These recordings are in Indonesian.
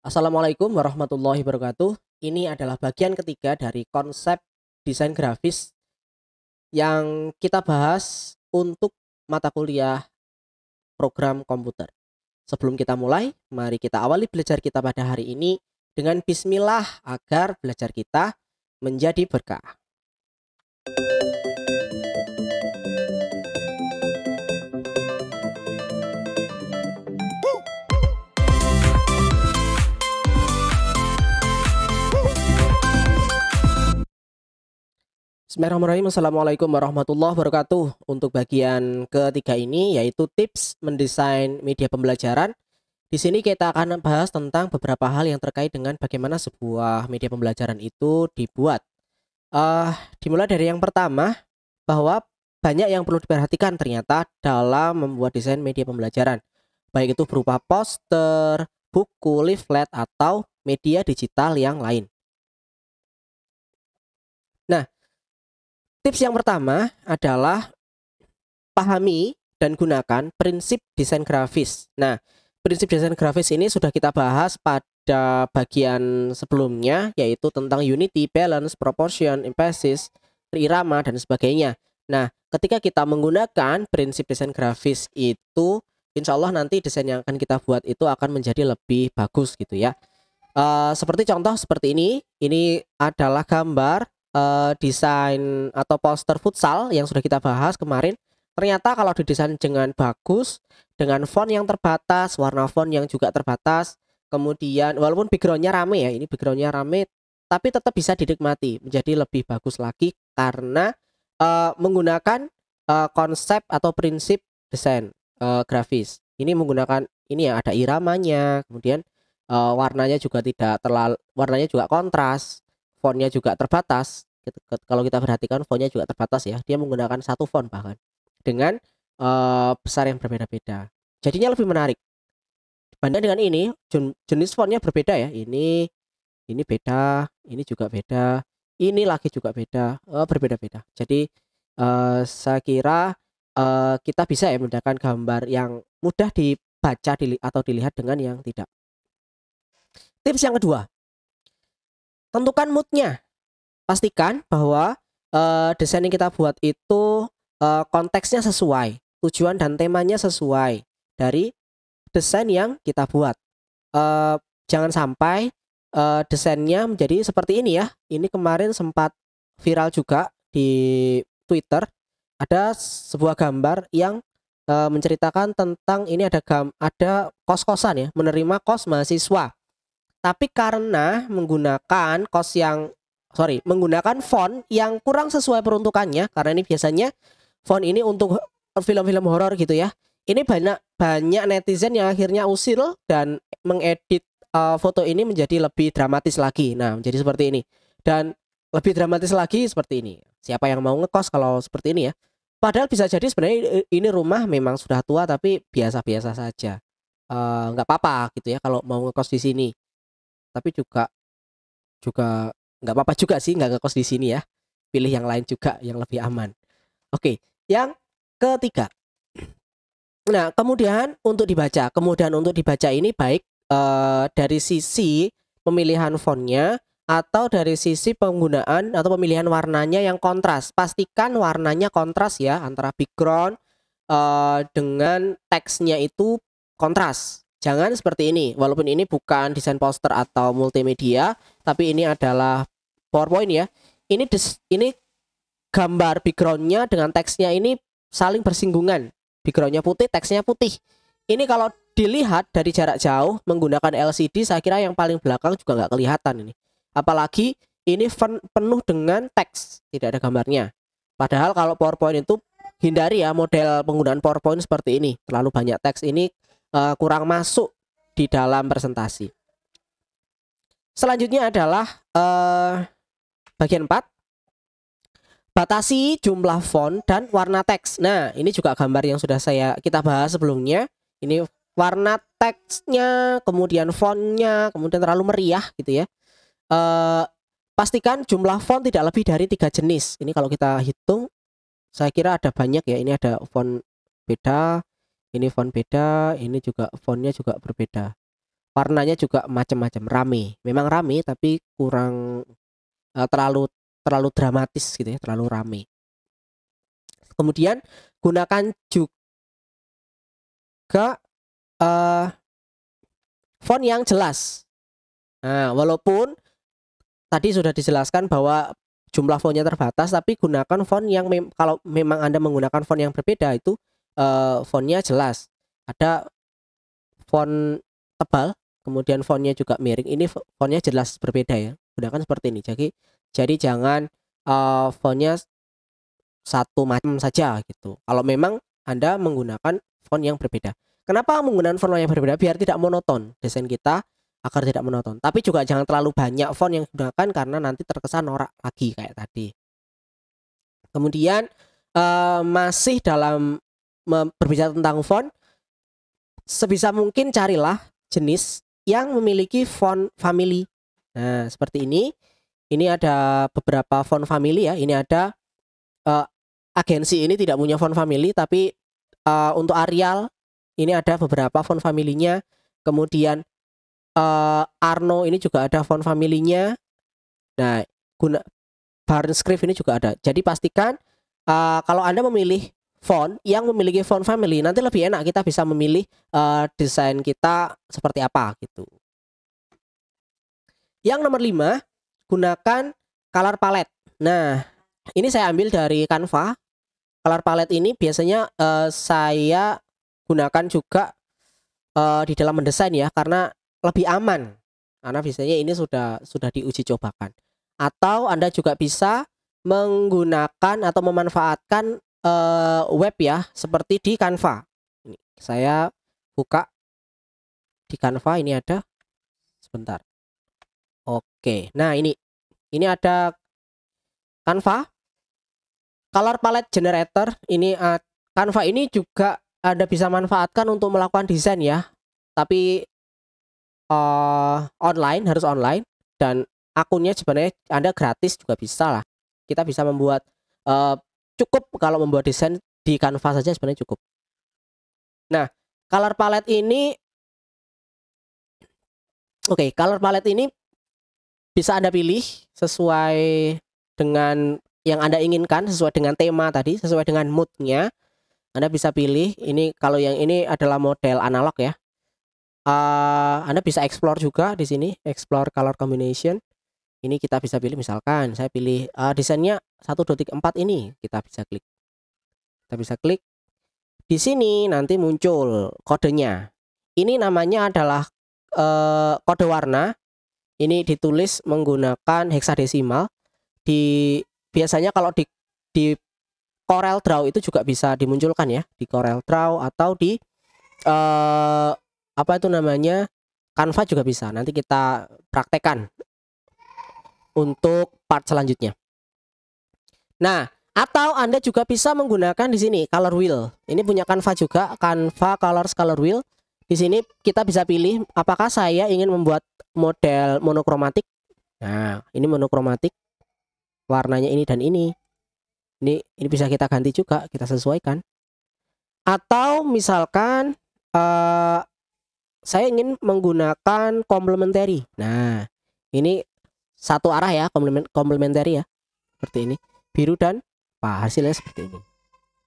Assalamualaikum warahmatullahi wabarakatuh. Ini adalah bagian ketiga dari konsep desain grafis yang kita bahas untuk mata kuliah program komputer. Sebelum kita mulai, mari kita awali belajar kita pada hari ini dengan bismillah agar belajar kita menjadi berkah. Bismillahirrahmanirrahim. Assalamualaikum warahmatullahi wabarakatuh. Untuk bagian ketiga ini yaitu tips mendesain media pembelajaran. Di sini kita akan bahas tentang beberapa hal yang terkait dengan bagaimana sebuah media pembelajaran itu dibuat. Uh, dimulai dari yang pertama bahwa banyak yang perlu diperhatikan ternyata dalam membuat desain media pembelajaran, baik itu berupa poster, buku, leaflet atau media digital yang lain. Tips yang pertama adalah pahami dan gunakan prinsip desain grafis. Nah, prinsip desain grafis ini sudah kita bahas pada bagian sebelumnya, yaitu tentang unity, balance, proportion, emphasis, irama, dan sebagainya. Nah, ketika kita menggunakan prinsip desain grafis itu, insya Allah nanti desain yang akan kita buat itu akan menjadi lebih bagus gitu ya. Uh, seperti contoh seperti ini, ini adalah gambar uh, desain atau poster futsal yang sudah kita bahas kemarin ternyata kalau didesain dengan bagus dengan font yang terbatas warna font yang juga terbatas kemudian walaupun backgroundnya rame ya ini backgroundnya rame tapi tetap bisa dinikmati menjadi lebih bagus lagi karena uh, menggunakan uh, konsep atau prinsip desain uh, grafis ini menggunakan ini ya ada iramanya kemudian uh, warnanya juga tidak terlalu warnanya juga kontras fontnya juga terbatas gitu. kalau kita perhatikan fontnya juga terbatas ya dia menggunakan satu font bahkan dengan uh, besar yang berbeda-beda jadinya lebih menarik dibanding dengan ini jenis fontnya berbeda ya ini ini beda ini juga beda ini lagi juga beda uh, berbeda-beda jadi uh, saya kira uh, kita bisa ya menggunakan gambar yang mudah dibaca atau dilihat dengan yang tidak tips yang kedua tentukan moodnya. Pastikan bahwa uh, desain yang kita buat itu uh, konteksnya sesuai, tujuan dan temanya sesuai dari desain yang kita buat. Uh, jangan sampai uh, desainnya menjadi seperti ini ya. Ini kemarin sempat viral juga di Twitter. Ada sebuah gambar yang uh, menceritakan tentang ini ada gam ada kos-kosan ya, menerima kos mahasiswa tapi karena menggunakan kos yang sorry menggunakan font yang kurang sesuai peruntukannya karena ini biasanya font ini untuk film-film horor gitu ya. Ini banyak banyak netizen yang akhirnya usil dan mengedit uh, foto ini menjadi lebih dramatis lagi. Nah, menjadi seperti ini. Dan lebih dramatis lagi seperti ini. Siapa yang mau ngekos kalau seperti ini ya? Padahal bisa jadi sebenarnya ini rumah memang sudah tua tapi biasa-biasa saja. Eh, nggak uh, apa-apa gitu ya kalau mau ngekos di sini tapi juga juga nggak apa-apa juga sih nggak ngekos di sini ya pilih yang lain juga yang lebih aman oke yang ketiga nah kemudian untuk dibaca kemudian untuk dibaca ini baik eh, dari sisi pemilihan fontnya atau dari sisi penggunaan atau pemilihan warnanya yang kontras pastikan warnanya kontras ya antara background eh, dengan teksnya itu kontras Jangan seperti ini, walaupun ini bukan desain poster atau multimedia, tapi ini adalah PowerPoint ya. Ini des, ini gambar backgroundnya dengan teksnya ini saling bersinggungan. Backgroundnya putih, teksnya putih. Ini kalau dilihat dari jarak jauh menggunakan LCD, saya kira yang paling belakang juga nggak kelihatan ini. Apalagi ini penuh dengan teks, tidak ada gambarnya. Padahal kalau PowerPoint itu hindari ya model penggunaan PowerPoint seperti ini, terlalu banyak teks ini uh, kurang masuk di dalam presentasi. Selanjutnya adalah uh, bagian 4 batasi jumlah font dan warna teks. Nah, ini juga gambar yang sudah saya kita bahas sebelumnya. Ini warna teksnya, kemudian fontnya, kemudian terlalu meriah gitu ya. Uh, pastikan jumlah font tidak lebih dari tiga jenis. Ini kalau kita hitung, saya kira ada banyak ya. Ini ada font beda, ini font beda ini juga fontnya juga berbeda warnanya juga macam-macam rame memang rame tapi kurang uh, terlalu terlalu dramatis gitu ya terlalu rame kemudian gunakan juga uh, font yang jelas nah walaupun tadi sudah dijelaskan bahwa jumlah fontnya terbatas tapi gunakan font yang mem kalau memang anda menggunakan font yang berbeda itu uh, fontnya jelas ada font tebal kemudian fontnya juga miring ini fontnya jelas berbeda ya gunakan seperti ini jadi jadi jangan uh, fontnya satu macam saja gitu kalau memang anda menggunakan font yang berbeda kenapa menggunakan font yang berbeda biar tidak monoton desain kita agar tidak monoton tapi juga jangan terlalu banyak font yang digunakan karena nanti terkesan norak lagi kayak tadi kemudian uh, masih dalam berbicara tentang font sebisa mungkin carilah jenis yang memiliki font family. Nah, seperti ini. Ini ada beberapa font family ya. Ini ada uh, agensi ini tidak punya font family tapi uh, untuk Arial ini ada beberapa font familynya. Kemudian uh, Arno ini juga ada font familynya. Nah, guna Barnscript ini juga ada. Jadi pastikan uh, kalau Anda memilih font yang memiliki font family nanti lebih enak kita bisa memilih uh, desain kita seperti apa gitu. Yang nomor 5 gunakan color palette. Nah, ini saya ambil dari Canva. Color palette ini biasanya uh, saya gunakan juga uh, di dalam mendesain ya karena lebih aman. Karena biasanya ini sudah sudah diuji cobakan. Atau Anda juga bisa menggunakan atau memanfaatkan uh, web ya seperti di Canva. Ini, saya buka di Canva ini ada sebentar. Oke. Nah, ini ini ada Canva color palette generator ini uh, Canva ini juga ada bisa manfaatkan untuk melakukan desain ya. Tapi uh, online harus online dan akunnya sebenarnya Anda gratis juga bisa lah. Kita bisa membuat uh, cukup kalau membuat desain di Canva saja sebenarnya cukup. Nah, color palette ini Oke, okay, color palette ini bisa Anda pilih sesuai dengan yang Anda inginkan, sesuai dengan tema tadi, sesuai dengan moodnya. Anda bisa pilih, ini kalau yang ini adalah model analog ya. Uh, anda bisa explore juga di sini, explore color combination ini kita bisa pilih misalkan saya pilih uh, desainnya 1.4 ini kita bisa klik kita bisa klik di sini nanti muncul kodenya ini namanya adalah uh, kode warna ini ditulis menggunakan heksadesimal di biasanya kalau di di Corel Draw itu juga bisa dimunculkan ya di Corel Draw atau di uh, apa itu namanya Canva juga bisa nanti kita praktekan untuk part selanjutnya. Nah, atau Anda juga bisa menggunakan di sini color wheel. Ini punya Canva juga, Canva color color wheel. Di sini kita bisa pilih apakah saya ingin membuat model monokromatik. Nah, ini monokromatik. Warnanya ini dan ini. Ini ini bisa kita ganti juga, kita sesuaikan. Atau misalkan uh, saya ingin menggunakan complementary. Nah, ini satu arah ya komplement komplementari ya seperti ini biru dan apa hasilnya seperti ini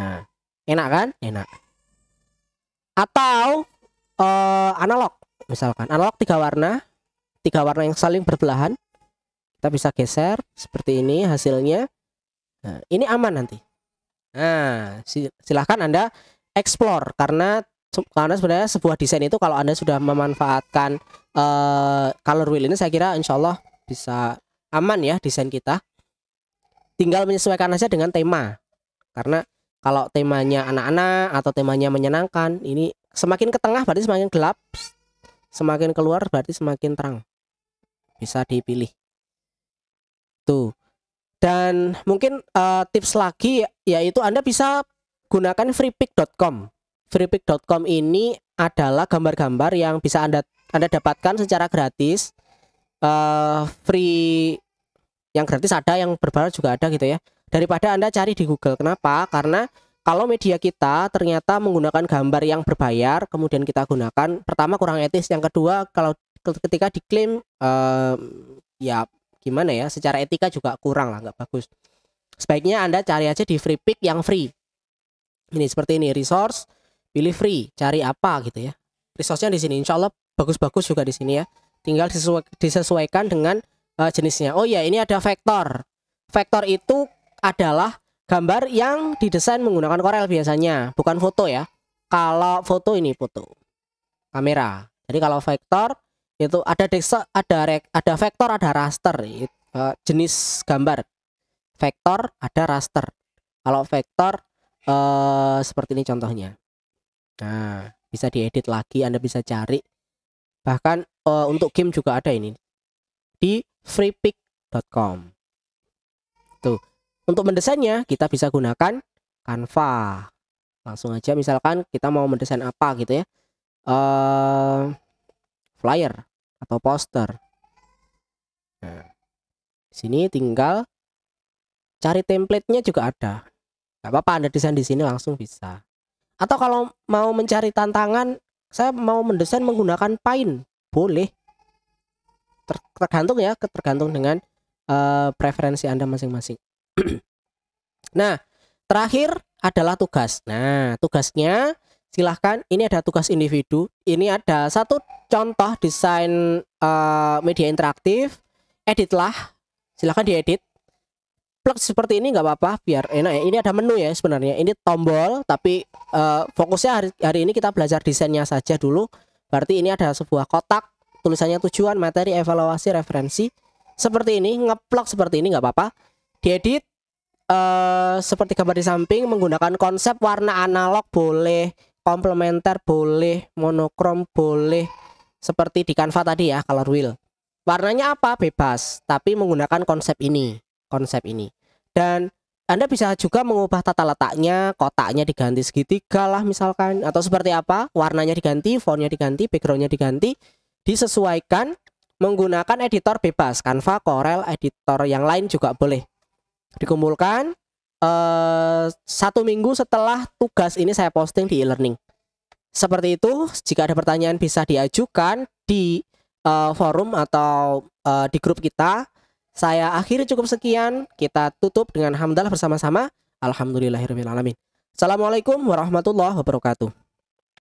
nah enak kan enak atau uh, analog misalkan analog tiga warna tiga warna yang saling berbelahan kita bisa geser seperti ini hasilnya nah, ini aman nanti nah silahkan anda explore karena karena sebenarnya sebuah desain itu kalau anda sudah memanfaatkan uh, color wheel ini saya kira insyaallah Allah bisa aman ya desain kita tinggal menyesuaikan aja dengan tema karena kalau temanya anak-anak atau temanya menyenangkan ini semakin ke tengah berarti semakin gelap semakin keluar berarti semakin terang bisa dipilih tuh dan mungkin uh, tips lagi yaitu Anda bisa gunakan freepik.com. Freepik.com ini adalah gambar-gambar yang bisa Anda Anda dapatkan secara gratis uh, free yang gratis ada, yang berbayar juga ada gitu ya. Daripada Anda cari di Google. Kenapa? Karena kalau media kita ternyata menggunakan gambar yang berbayar, kemudian kita gunakan, pertama kurang etis, yang kedua kalau ketika diklaim uh, ya gimana ya, secara etika juga kurang lah, nggak bagus. Sebaiknya Anda cari aja di free pick yang free. Ini seperti ini, resource, pilih free, cari apa gitu ya. Resource-nya di sini, insya Allah bagus-bagus juga di sini ya tinggal disesuaikan dengan uh, jenisnya oh iya, ini ada vektor vektor itu adalah gambar yang didesain menggunakan korel biasanya bukan foto ya kalau foto ini foto kamera jadi kalau vektor itu ada desa ada rek, ada vektor ada raster uh, jenis gambar vektor ada raster kalau vektor uh, seperti ini contohnya nah bisa diedit lagi Anda bisa cari Bahkan uh, untuk game juga ada ini di freepik.com Tuh. Untuk mendesainnya kita bisa gunakan Canva. Langsung aja misalkan kita mau mendesain apa gitu ya. Uh, flyer atau poster. Nah, sini tinggal cari template-nya juga ada. nggak apa-apa Anda desain di sini langsung bisa. Atau kalau mau mencari tantangan saya mau mendesain menggunakan Paint boleh Ter tergantung ya tergantung dengan uh, preferensi anda masing-masing nah terakhir adalah tugas nah tugasnya silahkan ini ada tugas individu ini ada satu contoh desain uh, media interaktif editlah silahkan diedit plug seperti ini nggak apa-apa biar enak ya ini ada menu ya sebenarnya ini tombol tapi uh, fokusnya hari, hari ini kita belajar desainnya saja dulu berarti ini ada sebuah kotak tulisannya tujuan materi evaluasi referensi seperti ini ngeplok seperti ini nggak apa-apa diedit uh, seperti gambar di samping menggunakan konsep warna analog boleh komplementer boleh monokrom boleh seperti di Canva tadi ya color wheel warnanya apa bebas tapi menggunakan konsep ini konsep ini dan anda bisa juga mengubah tata letaknya, kotaknya diganti segitiga lah misalkan atau seperti apa, warnanya diganti, fontnya diganti, backgroundnya diganti, disesuaikan menggunakan editor bebas, Canva, Corel, editor yang lain juga boleh. Dikumpulkan eh, satu minggu setelah tugas ini saya posting di e-learning. Seperti itu, jika ada pertanyaan bisa diajukan di uh, forum atau uh, di grup kita saya akhiri cukup sekian. Kita tutup dengan hamdalah bersama-sama. Alhamdulillahirrahmanirrahim. Assalamualaikum warahmatullahi wabarakatuh.